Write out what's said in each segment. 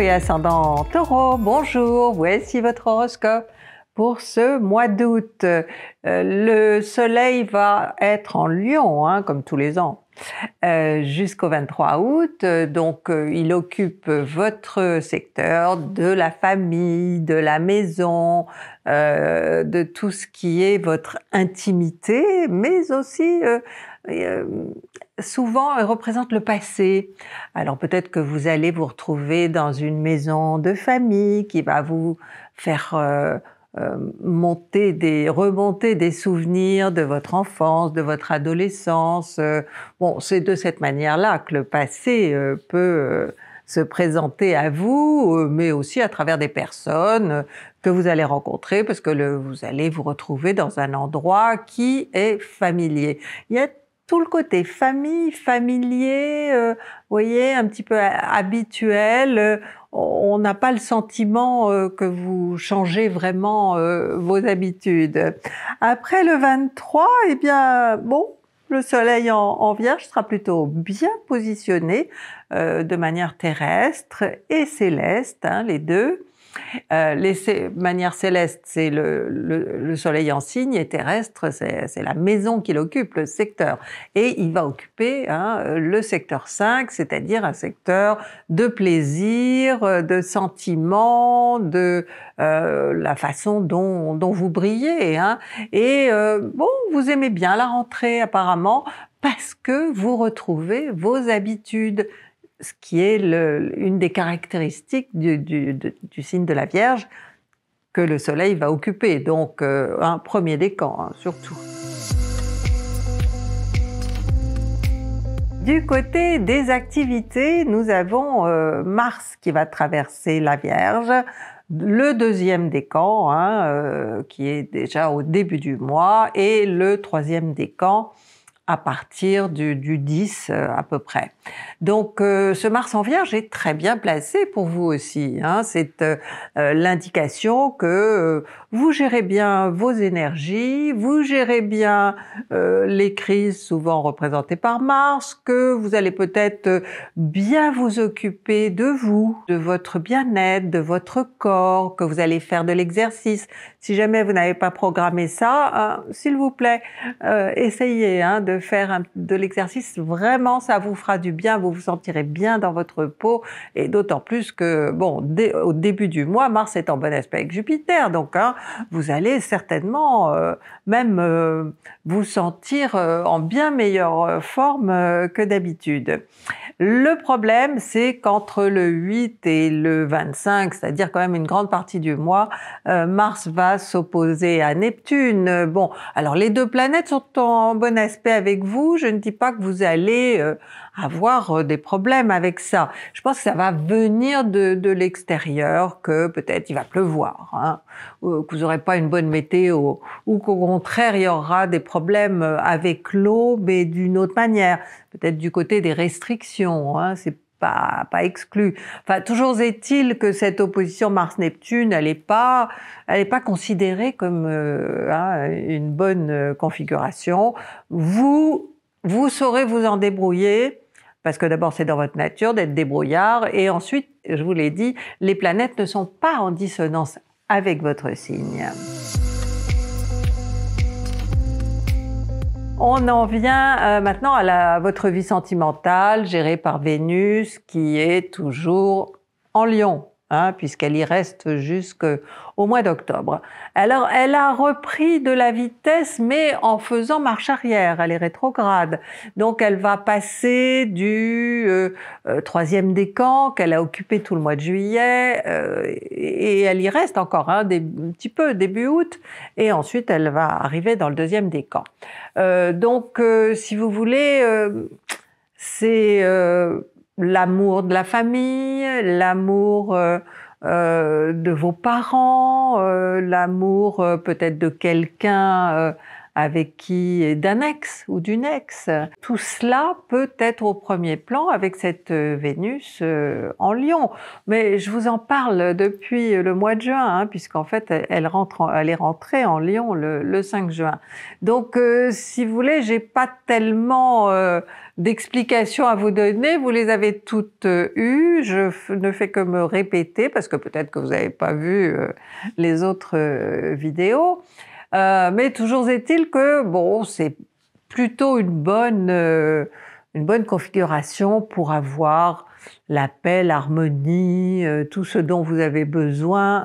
et ascendant taureau, bonjour, voici votre horoscope pour ce mois d'août. Euh, le soleil va être en lion, hein, comme tous les ans, euh, jusqu'au 23 août. donc, euh, il occupe votre secteur de la famille, de la maison, de tout ce qui est votre intimité, mais aussi euh, souvent, souvent représente le passé. Alors peut-être que vous allez vous retrouver dans une maison de famille qui va vous faire euh, euh, monter des, remonter des souvenirs de votre enfance, de votre adolescence. bon, c'est de cette manière-là que le passé peut se présenter à vous, mais aussi à travers des personnes que vous allez rencontrer, parce que vous allez vous retrouver dans un endroit qui est familier. Il y a tout le côté famille, familier, euh, vous voyez, un petit peu habituel. Euh, on n'a pas le sentiment euh, que vous changez vraiment vos habitudes. Après le 23, eh bien, bon, le soleil en, vierge sera plutôt bien positionné de manière terrestre et céleste, hein, les deux. Euh, les manières célestes, c'est le, le, soleil en signe, et terrestre, c'est la maison qu'il occupe, le secteur. Et il va occuper hein, le secteur 5, c'est-à-dire un secteur de plaisir, de sentiment, de euh, la façon dont, vous brillez. Hein. Et euh, bon, vous aimez bien la rentrée apparemment parce que vous retrouvez vos habitudes, ce qui est une des caractéristiques du, signe de la Vierge que le Soleil va occuper. Donc euh, un premier décan hein, surtout. Du côté des activités, nous avons euh, Mars qui va traverser la Vierge, le deuxième décan hein, euh, qui est déjà au début du mois et le troisième décan à partir du, du 10 euh, à peu près. Donc euh, ce Mars en Vierge est très bien placé pour vous aussi. Hein. C'est euh, l'indication que vous gérez bien vos énergies, vous gérez bien les crises souvent représentées par Mars, que vous allez peut-être bien vous occuper de vous, de votre bien-être, de votre corps, que vous allez faire de l'exercice. Si jamais vous n'avez pas programmé ça, hein, s'il vous plaît, essayez hein, de faire de l'exercice, vraiment, ça vous fera du bien, vous vous sentirez bien dans votre peau, et d'autant plus que, bon, au début du mois, Mars est en bon aspect avec Jupiter, donc hein, vous allez certainement euh, même euh, vous sentir euh, en bien meilleure forme que d'habitude. Le problème, c'est qu'entre le 8 et le 25, c'est-à-dire quand même une grande partie du mois, Mars va s'opposer à Neptune. Bon, alors les deux planètes sont en bon aspect avec vous, je ne dis pas que vous allez euh, avoir euh, des problèmes avec ça. Je pense que ça va venir de, l'extérieur, que peut-être il va pleuvoir, hein, que vous n'aurez pas une bonne météo, ou qu'au contraire, il y aura des problèmes euh, avec l'eau, mais d'une autre manière, peut-être du côté des restrictions. Hein, c'est pas, exclu. Enfin, toujours est-il que cette opposition Mars-Neptune, elle n'est pas, elle pas considérée comme euh, hein, une bonne euh, configuration. vous saurez vous en débrouiller. Parce que d'abord, c'est dans votre nature d'être débrouillard. Et ensuite, je vous l'ai dit, les planètes ne sont pas en dissonance avec votre signe. On en vient euh, maintenant à, la, votre vie sentimentale gérée par Vénus qui est toujours en Lion. Hein, puisqu'elle y reste jusqu'au mois d'octobre. Alors, elle a repris de la vitesse, mais en faisant marche arrière. Elle est rétrograde. Donc, elle va passer du euh, euh, troisième des décan qu'elle a occupé tout le mois de juillet, euh, et elle y reste encore hein, un petit peu début août, et ensuite, elle va arriver dans le deuxième décan. donc, si vous voulez, c'est l'amour de la famille, l'amour euh, euh, de vos parents, euh, l'amour peut-être de quelqu'un avec qui d'un ex ou d'une ex. Tout cela peut être au premier plan avec cette euh, Vénus euh, en Lyon. Mais je vous en parle depuis le mois de juin, hein, puisqu'en fait, elle, rentre elle est rentrée en Lyon le, 5 juin. Donc, euh, si vous voulez, j'ai pas tellement d'explications à vous donner. Vous les avez toutes eues. Je ne fais que me répéter parce que peut-être que vous n'avez pas vu les autres vidéos. Euh, mais toujours est-il que, bon, c'est plutôt une bonne, euh, une bonne configuration pour avoir la paix, l'harmonie, euh, tout ce dont vous avez besoin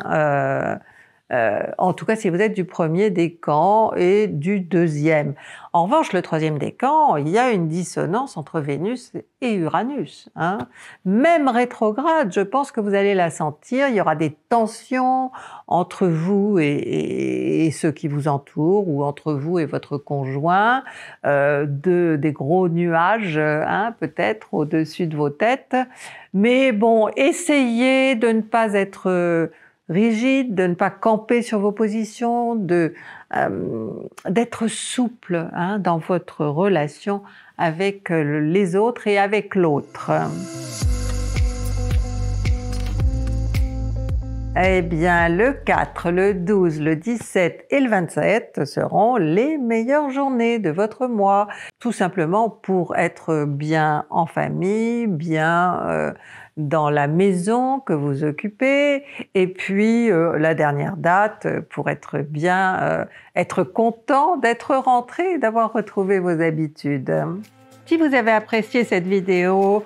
euh, en tout cas, si vous êtes du premier des camps et du deuxième. En revanche, le troisième des camps, il y a une dissonance entre Vénus et Uranus. Hein. Même rétrograde, je pense que vous allez la sentir. Il y aura des tensions entre vous et, ceux qui vous entourent, ou entre vous et votre conjoint, euh, des gros nuages, hein, peut-être au-dessus de vos têtes. Mais bon, essayez de ne pas être rigide, de ne pas camper sur vos positions, euh, d'être souple hein, dans votre relation avec euh, les autres et avec l'autre. Eh bien, le 4, le 12, le 17 et le 27 seront les meilleures journées de votre mois, tout simplement pour être bien en famille, bien euh, dans la maison que vous occupez, et puis euh, la dernière date pour être bien, euh, être content d'être rentré d'avoir retrouvé vos habitudes. Si vous avez apprécié cette vidéo,